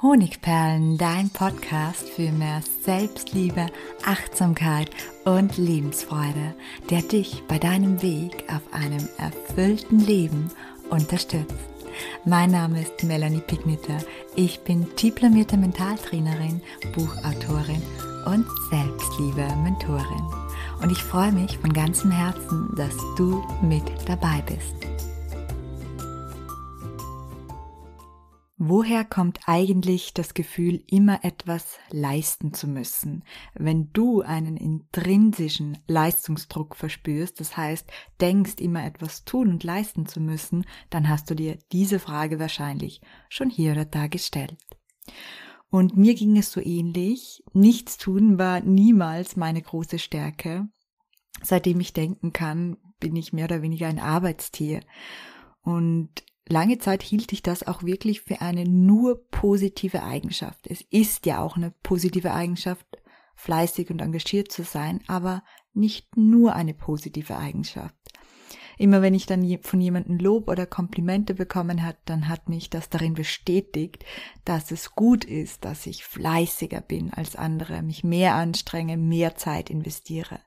Honigperlen, dein Podcast für mehr Selbstliebe, Achtsamkeit und Lebensfreude, der dich bei deinem Weg auf einem erfüllten Leben unterstützt. Mein Name ist Melanie Pigniter. Ich bin diplomierte Mentaltrainerin, Buchautorin und Selbstliebe-Mentorin. Und ich freue mich von ganzem Herzen, dass du mit dabei bist. Woher kommt eigentlich das Gefühl, immer etwas leisten zu müssen? Wenn du einen intrinsischen Leistungsdruck verspürst, das heißt, denkst, immer etwas tun und leisten zu müssen, dann hast du dir diese Frage wahrscheinlich schon hier oder da gestellt. Und mir ging es so ähnlich. Nichts tun war niemals meine große Stärke. Seitdem ich denken kann, bin ich mehr oder weniger ein Arbeitstier. Und lange Zeit hielt ich das auch wirklich für eine nur positive Eigenschaft. Es ist ja auch eine positive Eigenschaft, fleißig und engagiert zu sein, aber nicht nur eine positive Eigenschaft. Immer wenn ich dann von jemandem Lob oder Komplimente bekommen hat, dann hat mich das darin bestätigt, dass es gut ist, dass ich fleißiger bin als andere, mich mehr anstrenge, mehr Zeit investiere.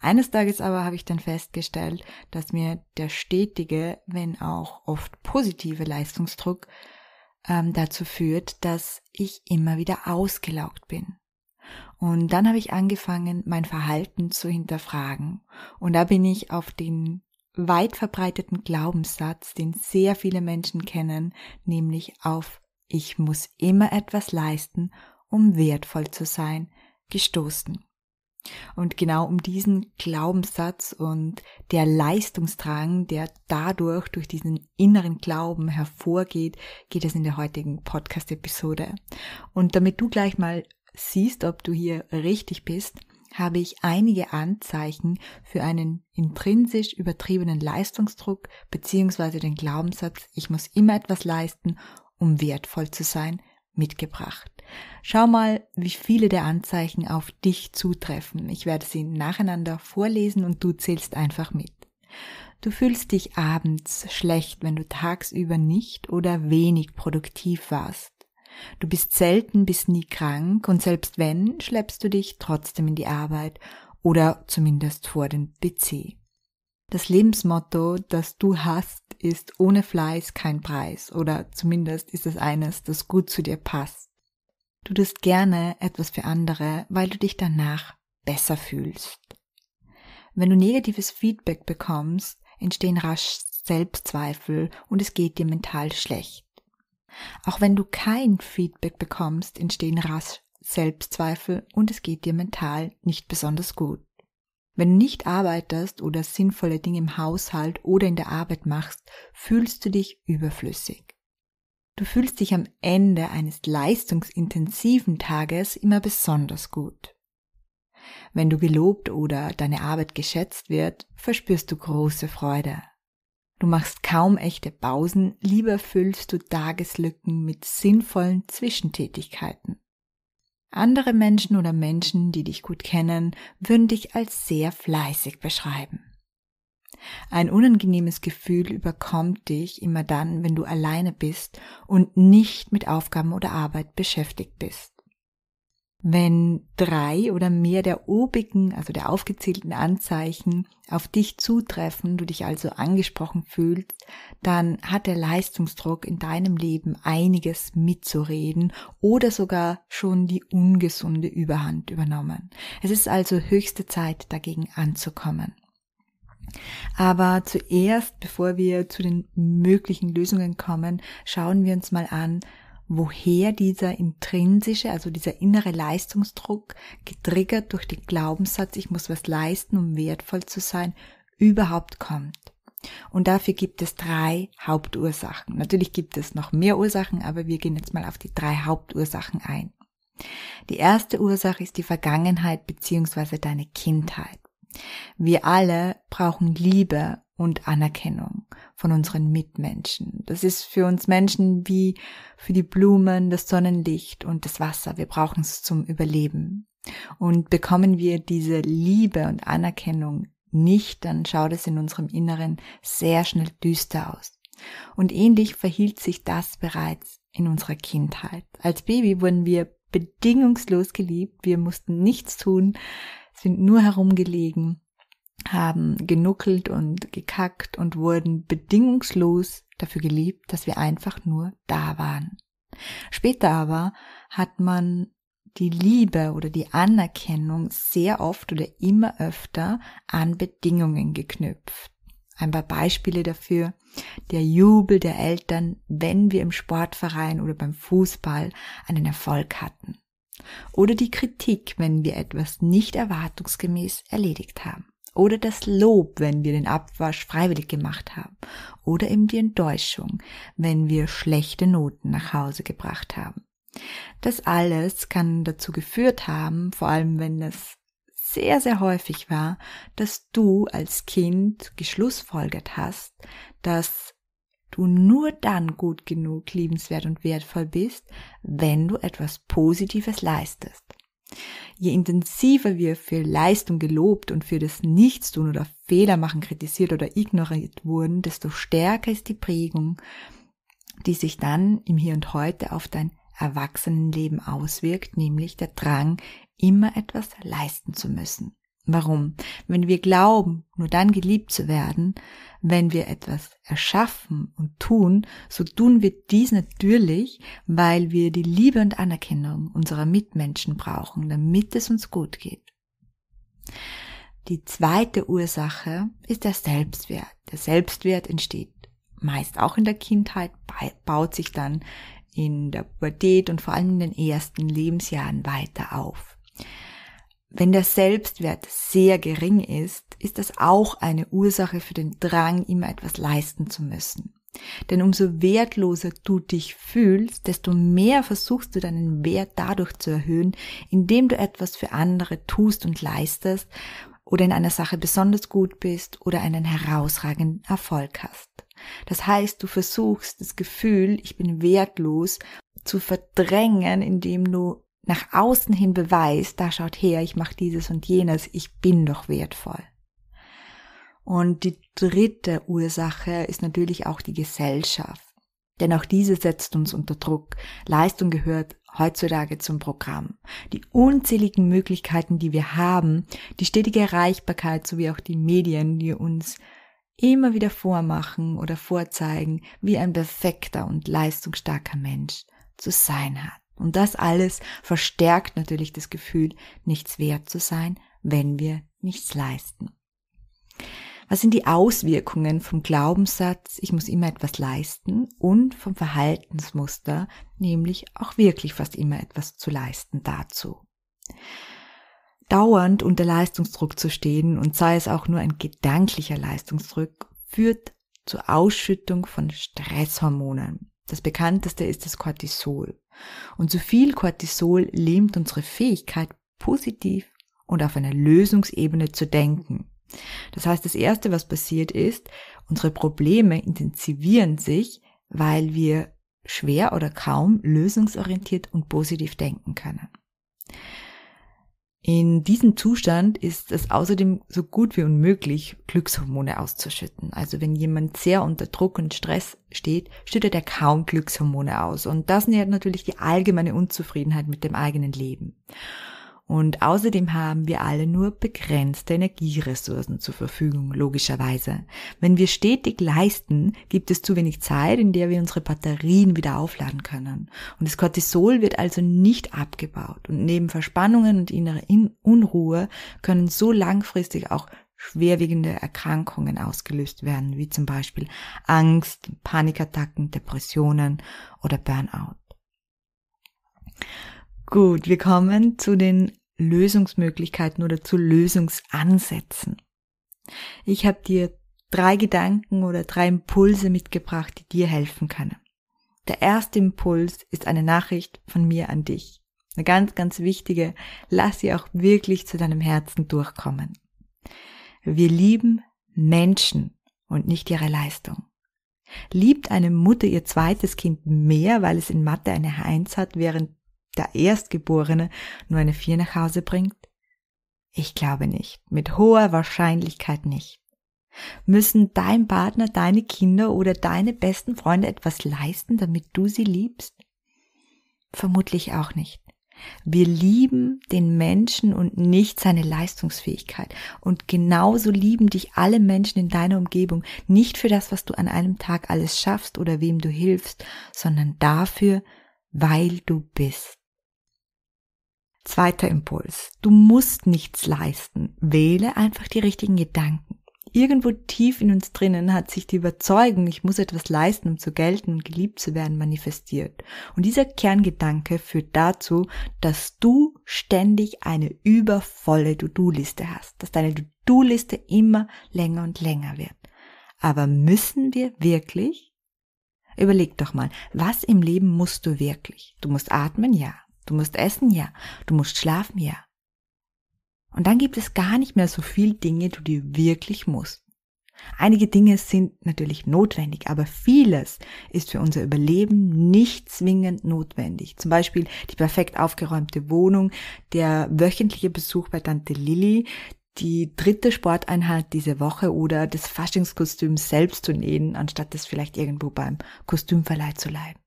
Eines Tages aber habe ich dann festgestellt, dass mir der stetige, wenn auch oft positive Leistungsdruck ähm, dazu führt, dass ich immer wieder ausgelaugt bin. Und dann habe ich angefangen, mein Verhalten zu hinterfragen. Und da bin ich auf den weit verbreiteten Glaubenssatz, den sehr viele Menschen kennen, nämlich auf Ich muss immer etwas leisten, um wertvoll zu sein, gestoßen. Und genau um diesen Glaubenssatz und der Leistungsdrang, der dadurch durch diesen inneren Glauben hervorgeht, geht es in der heutigen Podcast-Episode. Und damit du gleich mal siehst, ob du hier richtig bist, habe ich einige Anzeichen für einen intrinsisch übertriebenen Leistungsdruck bzw. den Glaubenssatz, ich muss immer etwas leisten, um wertvoll zu sein, mitgebracht. Schau mal, wie viele der Anzeichen auf dich zutreffen. Ich werde sie nacheinander vorlesen und du zählst einfach mit. Du fühlst dich abends schlecht, wenn du tagsüber nicht oder wenig produktiv warst. Du bist selten bis nie krank und selbst wenn, schleppst du dich trotzdem in die Arbeit oder zumindest vor den PC. Das Lebensmotto, das du hast, ist ohne Fleiß kein Preis oder zumindest ist es eines, das gut zu dir passt. Du tust gerne etwas für andere, weil du dich danach besser fühlst. Wenn du negatives Feedback bekommst, entstehen rasch Selbstzweifel und es geht dir mental schlecht. Auch wenn du kein Feedback bekommst, entstehen rasch Selbstzweifel und es geht dir mental nicht besonders gut. Wenn du nicht arbeitest oder sinnvolle Dinge im Haushalt oder in der Arbeit machst, fühlst du dich überflüssig. Du fühlst dich am Ende eines leistungsintensiven Tages immer besonders gut. Wenn du gelobt oder deine Arbeit geschätzt wird, verspürst du große Freude. Du machst kaum echte Pausen, lieber füllst du Tageslücken mit sinnvollen Zwischentätigkeiten. Andere Menschen oder Menschen, die dich gut kennen, würden dich als sehr fleißig beschreiben. Ein unangenehmes Gefühl überkommt dich immer dann, wenn du alleine bist und nicht mit Aufgaben oder Arbeit beschäftigt bist wenn drei oder mehr der obigen, also der aufgezählten Anzeichen auf dich zutreffen, du dich also angesprochen fühlst, dann hat der Leistungsdruck in deinem Leben einiges mitzureden oder sogar schon die ungesunde Überhand übernommen. Es ist also höchste Zeit, dagegen anzukommen. Aber zuerst, bevor wir zu den möglichen Lösungen kommen, schauen wir uns mal an, woher dieser intrinsische, also dieser innere Leistungsdruck, getriggert durch den Glaubenssatz, ich muss was leisten, um wertvoll zu sein, überhaupt kommt. Und dafür gibt es drei Hauptursachen. Natürlich gibt es noch mehr Ursachen, aber wir gehen jetzt mal auf die drei Hauptursachen ein. Die erste Ursache ist die Vergangenheit bzw. deine Kindheit. Wir alle brauchen Liebe und Anerkennung von unseren Mitmenschen. Das ist für uns Menschen wie für die Blumen, das Sonnenlicht und das Wasser. Wir brauchen es zum Überleben. Und bekommen wir diese Liebe und Anerkennung nicht, dann schaut es in unserem Inneren sehr schnell düster aus. Und ähnlich verhielt sich das bereits in unserer Kindheit. Als Baby wurden wir bedingungslos geliebt, wir mussten nichts tun, sind nur herumgelegen, haben genuckelt und gekackt und wurden bedingungslos dafür geliebt, dass wir einfach nur da waren. Später aber hat man die Liebe oder die Anerkennung sehr oft oder immer öfter an Bedingungen geknüpft. Ein paar Beispiele dafür. Der Jubel der Eltern, wenn wir im Sportverein oder beim Fußball einen Erfolg hatten oder die Kritik, wenn wir etwas nicht erwartungsgemäß erledigt haben oder das Lob, wenn wir den Abwasch freiwillig gemacht haben, oder eben die Enttäuschung, wenn wir schlechte Noten nach Hause gebracht haben. Das alles kann dazu geführt haben, vor allem wenn es sehr, sehr häufig war, dass du als Kind geschlussfolgert hast, dass du nur dann gut genug, liebenswert und wertvoll bist, wenn du etwas Positives leistest. Je intensiver wir für Leistung gelobt und für das Nichtstun oder Fehler machen kritisiert oder ignoriert wurden, desto stärker ist die Prägung, die sich dann im Hier und Heute auf dein Erwachsenenleben auswirkt, nämlich der Drang, immer etwas leisten zu müssen. Warum? Wenn wir glauben, nur dann geliebt zu werden, wenn wir etwas erschaffen und tun, so tun wir dies natürlich, weil wir die Liebe und Anerkennung unserer Mitmenschen brauchen, damit es uns gut geht. Die zweite Ursache ist der Selbstwert. Der Selbstwert entsteht meist auch in der Kindheit, baut sich dann in der Pubertät und vor allem in den ersten Lebensjahren weiter auf. Wenn der Selbstwert sehr gering ist, ist das auch eine Ursache für den Drang, immer etwas leisten zu müssen. Denn umso wertloser du dich fühlst, desto mehr versuchst du deinen Wert dadurch zu erhöhen, indem du etwas für andere tust und leistest oder in einer Sache besonders gut bist oder einen herausragenden Erfolg hast. Das heißt, du versuchst das Gefühl, ich bin wertlos, zu verdrängen, indem du nach außen hin beweist, da schaut her, ich mache dieses und jenes, ich bin doch wertvoll. Und die dritte Ursache ist natürlich auch die Gesellschaft. Denn auch diese setzt uns unter Druck. Leistung gehört heutzutage zum Programm. Die unzähligen Möglichkeiten, die wir haben, die stetige Erreichbarkeit sowie auch die Medien, die uns immer wieder vormachen oder vorzeigen, wie ein perfekter und leistungsstarker Mensch zu sein hat. Und das alles verstärkt natürlich das Gefühl, nichts wert zu sein, wenn wir nichts leisten. Was sind die Auswirkungen vom Glaubenssatz, ich muss immer etwas leisten und vom Verhaltensmuster, nämlich auch wirklich fast immer etwas zu leisten dazu? Dauernd unter Leistungsdruck zu stehen und sei es auch nur ein gedanklicher Leistungsdruck, führt zur Ausschüttung von Stresshormonen. Das bekannteste ist das Cortisol. Und zu viel Cortisol lähmt unsere Fähigkeit, positiv und auf einer Lösungsebene zu denken. Das heißt, das Erste, was passiert ist, unsere Probleme intensivieren sich, weil wir schwer oder kaum lösungsorientiert und positiv denken können. In diesem Zustand ist es außerdem so gut wie unmöglich, Glückshormone auszuschütten. Also wenn jemand sehr unter Druck und Stress steht, schüttet er kaum Glückshormone aus. Und das nähert natürlich die allgemeine Unzufriedenheit mit dem eigenen Leben. Und außerdem haben wir alle nur begrenzte Energieressourcen zur Verfügung, logischerweise. Wenn wir stetig leisten, gibt es zu wenig Zeit, in der wir unsere Batterien wieder aufladen können. Und das Cortisol wird also nicht abgebaut. Und neben Verspannungen und innerer Unruhe können so langfristig auch schwerwiegende Erkrankungen ausgelöst werden, wie zum Beispiel Angst, Panikattacken, Depressionen oder Burnout. Gut, wir kommen zu den Lösungsmöglichkeiten oder zu Lösungsansätzen. Ich habe dir drei Gedanken oder drei Impulse mitgebracht, die dir helfen können. Der erste Impuls ist eine Nachricht von mir an dich. Eine ganz, ganz wichtige. Lass sie auch wirklich zu deinem Herzen durchkommen. Wir lieben Menschen und nicht ihre Leistung. Liebt eine Mutter ihr zweites Kind mehr, weil es in Mathe eine Eins hat, während der Erstgeborene nur eine Vier nach Hause bringt? Ich glaube nicht, mit hoher Wahrscheinlichkeit nicht. Müssen dein Partner, deine Kinder oder deine besten Freunde etwas leisten, damit du sie liebst? Vermutlich auch nicht. Wir lieben den Menschen und nicht seine Leistungsfähigkeit. Und genauso lieben dich alle Menschen in deiner Umgebung nicht für das, was du an einem Tag alles schaffst oder wem du hilfst, sondern dafür, weil du bist. Zweiter Impuls. Du musst nichts leisten. Wähle einfach die richtigen Gedanken. Irgendwo tief in uns drinnen hat sich die Überzeugung, ich muss etwas leisten, um zu gelten und geliebt zu werden, manifestiert. Und dieser Kerngedanke führt dazu, dass du ständig eine übervolle To-Do-Liste hast, dass deine To-Do-Liste immer länger und länger wird. Aber müssen wir wirklich? Überleg doch mal, was im Leben musst du wirklich? Du musst atmen, ja. Du musst essen, ja. Du musst schlafen, ja. Und dann gibt es gar nicht mehr so viel Dinge, die du wirklich musst. Einige Dinge sind natürlich notwendig, aber vieles ist für unser Überleben nicht zwingend notwendig. Zum Beispiel die perfekt aufgeräumte Wohnung, der wöchentliche Besuch bei Tante Lilly, die dritte Sporteinheit diese Woche oder das Faschingskostüm selbst zu nähen, anstatt es vielleicht irgendwo beim Kostümverleih zu leihen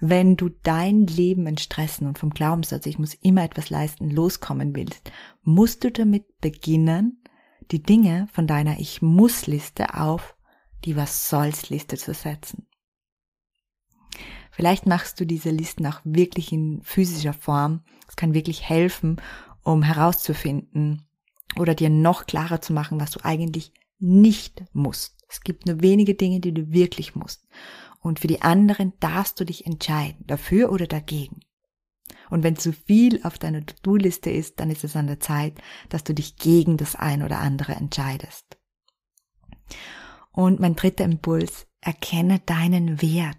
wenn du dein Leben in Stressen und vom Glaubenssatz, ich muss immer etwas leisten, loskommen willst, musst du damit beginnen, die Dinge von deiner Ich muss Liste auf die Was soll's Liste zu setzen. Vielleicht machst du diese Listen auch wirklich in physischer Form. Es kann wirklich helfen, um herauszufinden oder dir noch klarer zu machen, was du eigentlich nicht musst. Es gibt nur wenige Dinge, die du wirklich musst. Und für die anderen darfst du dich entscheiden, dafür oder dagegen. Und wenn zu viel auf deiner To-Do-Liste ist, dann ist es an der Zeit, dass du dich gegen das ein oder andere entscheidest. Und mein dritter Impuls, erkenne deinen Wert.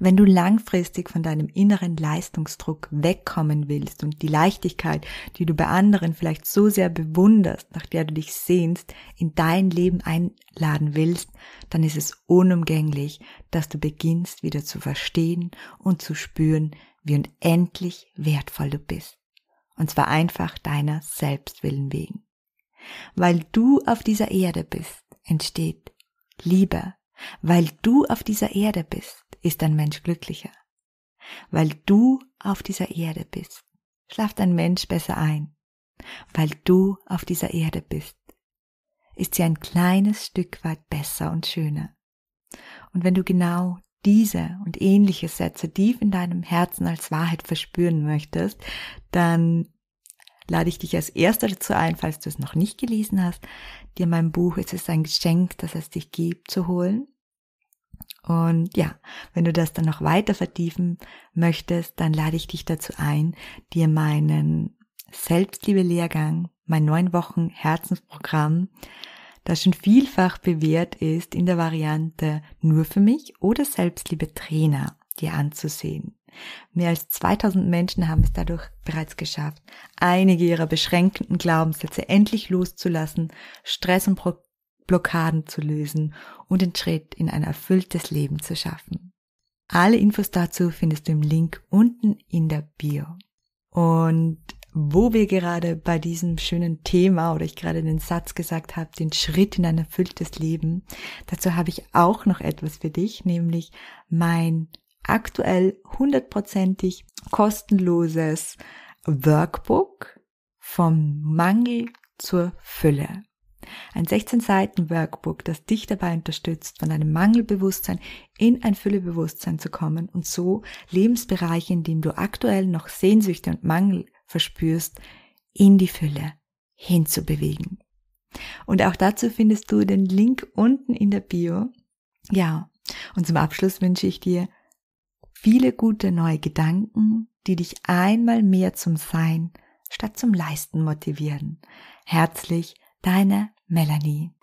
Wenn du langfristig von deinem inneren Leistungsdruck wegkommen willst und die Leichtigkeit, die du bei anderen vielleicht so sehr bewunderst, nach der du dich sehnst, in dein Leben einladen willst, dann ist es unumgänglich, dass du beginnst wieder zu verstehen und zu spüren, wie unendlich wertvoll du bist. Und zwar einfach deiner Selbstwillen wegen. Weil du auf dieser Erde bist, entsteht Liebe. Weil du auf dieser Erde bist, ist ein Mensch glücklicher, weil du auf dieser Erde bist. Schlaft ein Mensch besser ein, weil du auf dieser Erde bist. Ist sie ein kleines Stück weit besser und schöner. Und wenn du genau diese und ähnliche Sätze tief in deinem Herzen als Wahrheit verspüren möchtest, dann lade ich dich als erster dazu ein, falls du es noch nicht gelesen hast, dir mein Buch Es ist ein Geschenk, das es dich gibt, zu holen. Und ja, wenn du das dann noch weiter vertiefen möchtest, dann lade ich dich dazu ein, dir meinen Selbstliebe-Lehrgang, mein neun Wochen Herzensprogramm, das schon vielfach bewährt ist, in der Variante nur für mich oder Selbstliebe-Trainer dir anzusehen. Mehr als 2000 Menschen haben es dadurch bereits geschafft, einige ihrer beschränkenden Glaubenssätze endlich loszulassen, Stress und Probleme Blockaden zu lösen und den Schritt in ein erfülltes Leben zu schaffen. Alle Infos dazu findest du im Link unten in der Bio. Und wo wir gerade bei diesem schönen Thema oder ich gerade den Satz gesagt habe, den Schritt in ein erfülltes Leben, dazu habe ich auch noch etwas für dich, nämlich mein aktuell hundertprozentig kostenloses Workbook vom Mangel zur Fülle. Ein 16-Seiten-Workbook, das dich dabei unterstützt, von einem Mangelbewusstsein in ein Füllebewusstsein zu kommen und so Lebensbereiche, in dem du aktuell noch Sehnsüchte und Mangel verspürst, in die Fülle hinzubewegen. Und auch dazu findest du den Link unten in der Bio. Ja, und zum Abschluss wünsche ich dir viele gute neue Gedanken, die dich einmal mehr zum Sein statt zum Leisten motivieren. Herzlich, deine Melanie.